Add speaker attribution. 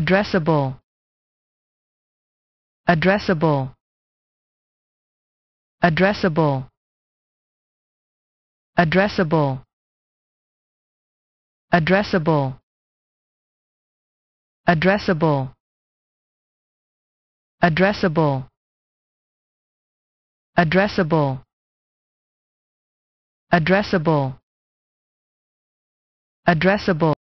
Speaker 1: addressable addressable addressable addressable addressable addressable addressable addressable addressable addressable